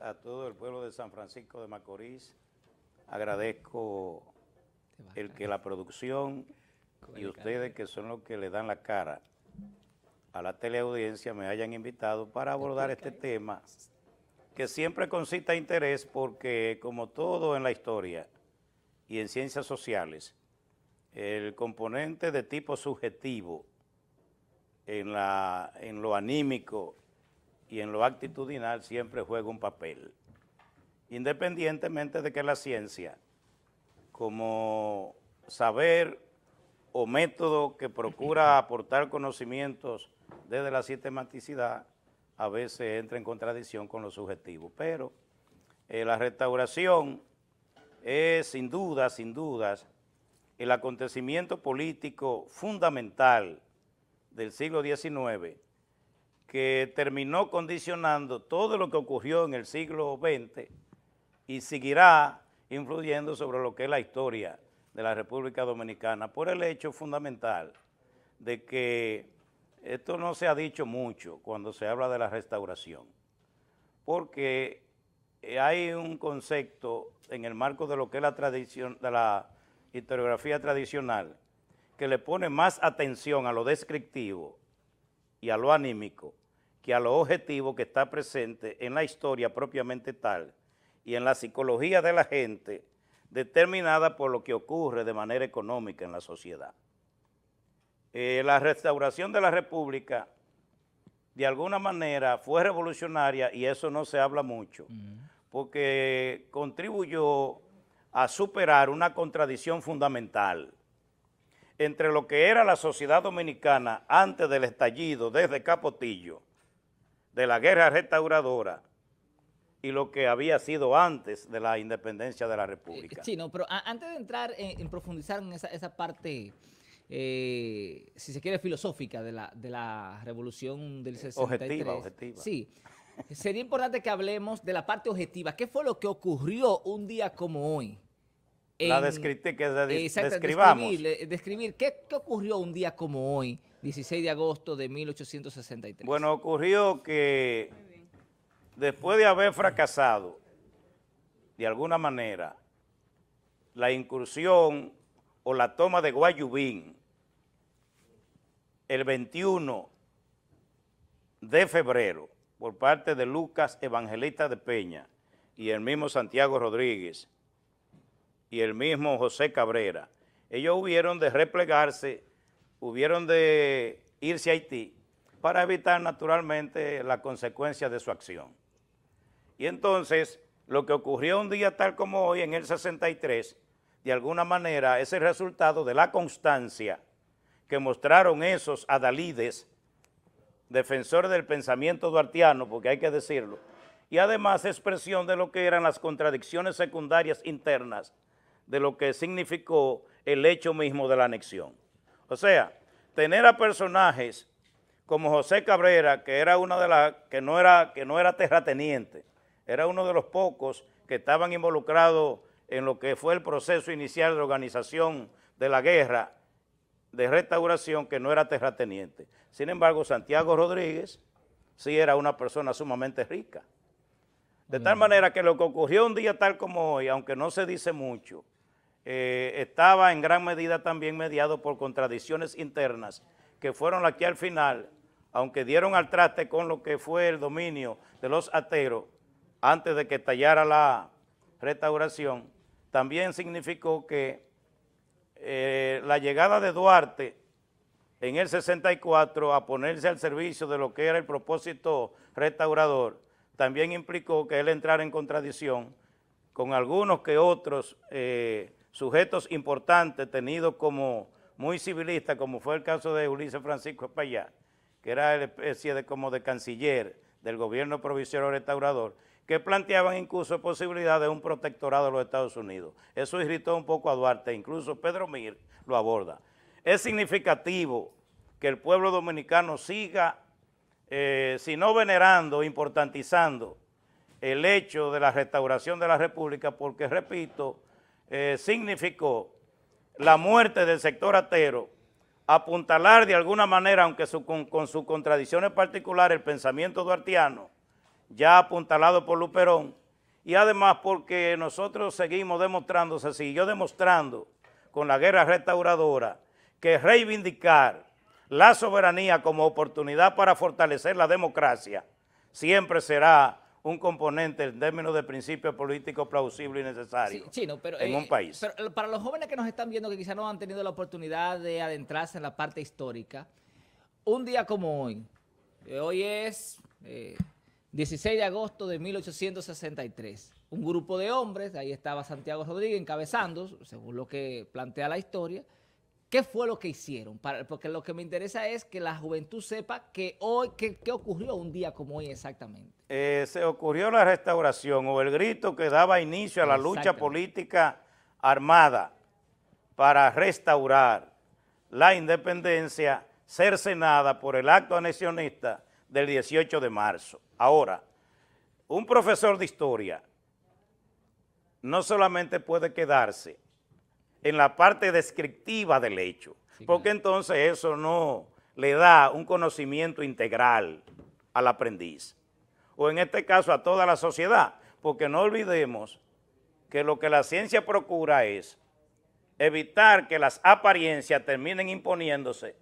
a todo el pueblo de San Francisco de Macorís. Agradezco el que la producción y ustedes que son los que le dan la cara a la teleaudiencia me hayan invitado para abordar este tema que siempre concita interés porque como todo en la historia y en ciencias sociales, el componente de tipo subjetivo en, la, en lo anímico y en lo actitudinal siempre juega un papel, independientemente de que la ciencia, como saber o método que procura aportar conocimientos desde la sistematicidad, a veces entra en contradicción con lo subjetivo. Pero eh, la restauración es sin duda, sin dudas, el acontecimiento político fundamental del siglo XIX, que terminó condicionando todo lo que ocurrió en el siglo XX y seguirá influyendo sobre lo que es la historia de la República Dominicana por el hecho fundamental de que esto no se ha dicho mucho cuando se habla de la restauración, porque hay un concepto en el marco de lo que es la, tradición, de la historiografía tradicional que le pone más atención a lo descriptivo y a lo anímico que a los objetivos que está presente en la historia propiamente tal y en la psicología de la gente determinada por lo que ocurre de manera económica en la sociedad. Eh, la restauración de la República de alguna manera fue revolucionaria y eso no se habla mucho, porque contribuyó a superar una contradicción fundamental entre lo que era la sociedad dominicana antes del estallido desde Capotillo de la guerra restauradora y lo que había sido antes de la independencia de la República. Sí, no, pero antes de entrar en, profundizar en esa, parte, eh, si se quiere, filosófica de la, de la revolución del 63. Eh, objetiva, objetiva. Sí, sería importante que hablemos de la parte objetiva. ¿Qué fue lo que ocurrió un día como hoy? la descripción que exacto, Describir, describir qué ocurrió un día como hoy 16 de agosto de 1863. Bueno, ocurrió que después de haber fracasado, de alguna manera, la incursión o la toma de Guayubín el 21 de febrero por parte de Lucas Evangelista de Peña y el mismo Santiago Rodríguez y el mismo José Cabrera, ellos hubieron de replegarse hubieron de irse a Haití para evitar naturalmente la consecuencia de su acción. Y entonces, lo que ocurrió un día tal como hoy, en el 63, de alguna manera es el resultado de la constancia que mostraron esos adalides, defensores del pensamiento duartiano, porque hay que decirlo, y además expresión de lo que eran las contradicciones secundarias internas de lo que significó el hecho mismo de la anexión. O sea, tener a personajes como José Cabrera, que era de que no era, que no era terrateniente, era uno de los pocos que estaban involucrados en lo que fue el proceso inicial de organización de la guerra de restauración que no era terrateniente. Sin embargo, Santiago Rodríguez sí era una persona sumamente rica. De tal manera que lo que ocurrió un día tal como hoy, aunque no se dice mucho, eh, estaba en gran medida también mediado por contradicciones internas, que fueron las que al final, aunque dieron al traste con lo que fue el dominio de los ateros, antes de que estallara la restauración, también significó que eh, la llegada de Duarte en el 64 a ponerse al servicio de lo que era el propósito restaurador, también implicó que él entrara en contradicción con algunos que otros eh, sujetos importantes tenidos como muy civilistas, como fue el caso de Ulises Francisco Payá, que era la especie de, como de canciller del gobierno provisional restaurador, que planteaban incluso posibilidad de un protectorado de los Estados Unidos. Eso irritó un poco a Duarte, incluso Pedro Mir lo aborda. Es significativo que el pueblo dominicano siga, eh, si no venerando, importantizando el hecho de la restauración de la República, porque, repito, eh, significó la muerte del sector atero, apuntalar de alguna manera, aunque con, con sus contradicciones particulares, el pensamiento duartiano, ya apuntalado por Luperón, y además porque nosotros seguimos demostrando, se siguió demostrando con la guerra restauradora, que reivindicar la soberanía como oportunidad para fortalecer la democracia siempre será un componente en términos de principios políticos plausible y necesario en un eh, país. Eh, para los jóvenes que nos están viendo, que quizás no han tenido la oportunidad de adentrarse en la parte histórica, un día como hoy, eh, hoy es 16 de agosto de 1863, un grupo de hombres, ahí estaba Santiago Rodríguez encabezando, según lo que plantea la historia, ¿Qué fue lo que hicieron? porque lo que me interesa es que la juventud sepa que hoy, qué ocurrió un día como hoy exactamente. Eh, se ocurrió la restauración o el grito que daba inicio a la lucha política armada para restaurar la independencia cercenada por el acto anexionista del 18 de marzo. Ahora, un profesor de historia no solamente puede quedarse en la parte descriptiva del hecho, porque entonces eso no le da un conocimiento integral al aprendiz, o en este caso a toda la sociedad, porque no olvidemos que lo que la ciencia procura es evitar que las apariencias terminen imponiéndose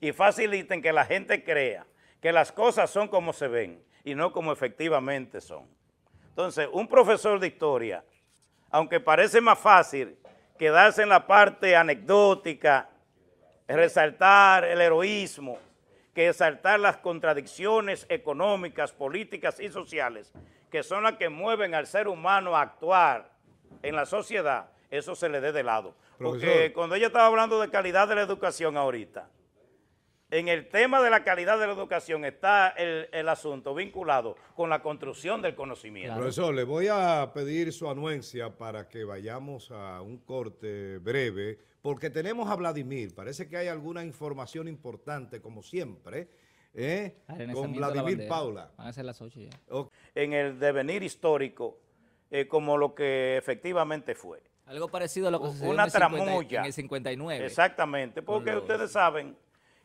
y faciliten que la gente crea que las cosas son como se ven y no como efectivamente son. Entonces, un profesor de historia, aunque parece más fácil quedarse en la parte anecdótica, resaltar el heroísmo, que resaltar las contradicciones económicas, políticas y sociales, que son las que mueven al ser humano a actuar en la sociedad, eso se le dé de lado. Porque cuando ella estaba hablando de calidad de la educación ahorita, en el tema de la calidad de la educación está el, asunto vinculado con la construcción del conocimiento. Profesor, le voy a pedir su anuencia para que vayamos a un corte breve, porque tenemos a Vladimir. Parece que hay alguna información importante, como siempre, ¿eh? ah, con Vladimir Paula. Van a ser las ya. En el devenir histórico, eh, como lo que efectivamente fue. Algo parecido a lo que sucedió en, el 59. Exactamente, porque ustedes saben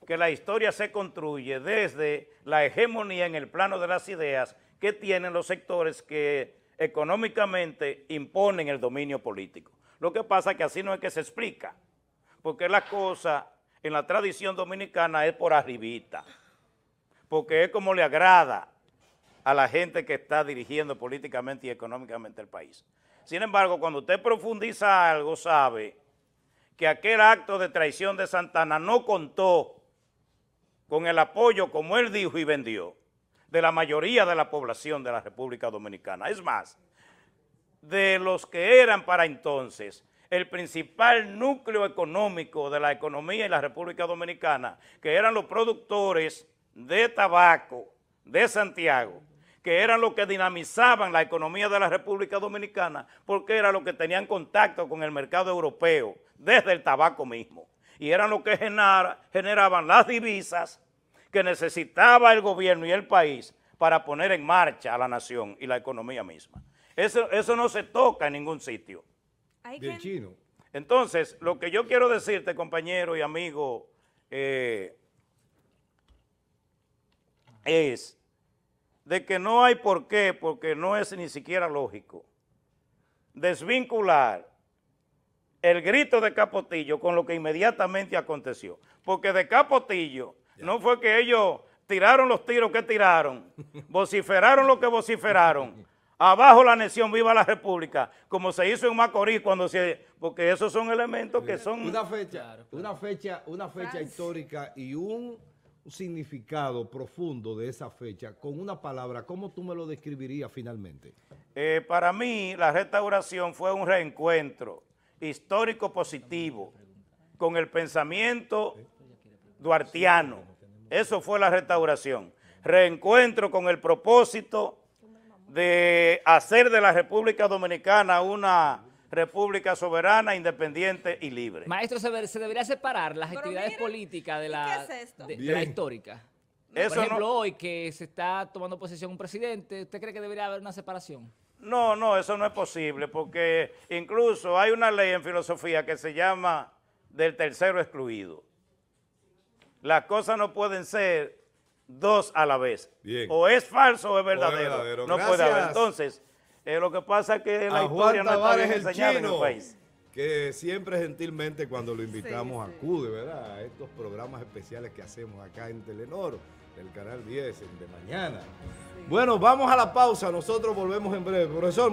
que la historia se construye desde la hegemonía en el plano de las ideas que tienen los sectores que económicamente imponen el dominio político. Lo que pasa es que así no es que se explica, porque la cosa en la tradición dominicana es por arribita, porque es como le agrada a la gente que está dirigiendo políticamente y económicamente el país. Sin embargo, cuando usted profundiza algo, sabe que aquel acto de traición de Santana no contó con el apoyo, como él dijo y vendió, de la mayoría de la población de la República Dominicana. Es más, de los que eran para entonces el principal núcleo económico de la economía en la República Dominicana, que eran los productores de tabaco de Santiago, que eran los que dinamizaban la economía de la República Dominicana, porque eran los que tenían contacto con el mercado europeo desde el tabaco mismo y eran lo que generaban las divisas que necesitaba el gobierno y el país para poner en marcha a la nación y la economía misma. Eso, eso no se toca en ningún sitio. chino. Entonces, lo que yo quiero decirte, compañero y amigo, eh, es de que no hay por qué, porque no es ni siquiera lógico, desvincular el grito de Capotillo con lo que inmediatamente aconteció. Porque de Capotillo no fue que ellos tiraron los tiros que tiraron, vociferaron lo que vociferaron. Abajo la nación, viva la república, como se hizo en Macorís cuando se... Porque esos son elementos que son... Una fecha, una fecha, una fecha histórica y un significado profundo de esa fecha con una palabra. ¿Cómo tú me lo describirías finalmente? Eh, para mí, la restauración fue un reencuentro histórico positivo, con el pensamiento duartiano. Eso fue la restauración. Reencuentro con el propósito de hacer de la República Dominicana una república soberana, independiente y libre. Maestro, se, se debería separar las actividades políticas de la, histórica. Por ejemplo, hoy que se está tomando posesión un presidente, ¿usted cree que debería haber una separación? No, no, eso no es posible, porque incluso hay una ley en filosofía que se llama del tercero excluido. Las cosas no pueden ser dos a la vez. O es falso o es verdadero. No puede haber. Entonces, eh, lo que pasa es que la historia no está el en el país. Que siempre gentilmente cuando lo invitamos acude, ¿verdad? A estos programas especiales que hacemos acá en TeleNoro el Canal 10 de mañana. Bueno, vamos a la pausa, nosotros volvemos en breve. Profesor,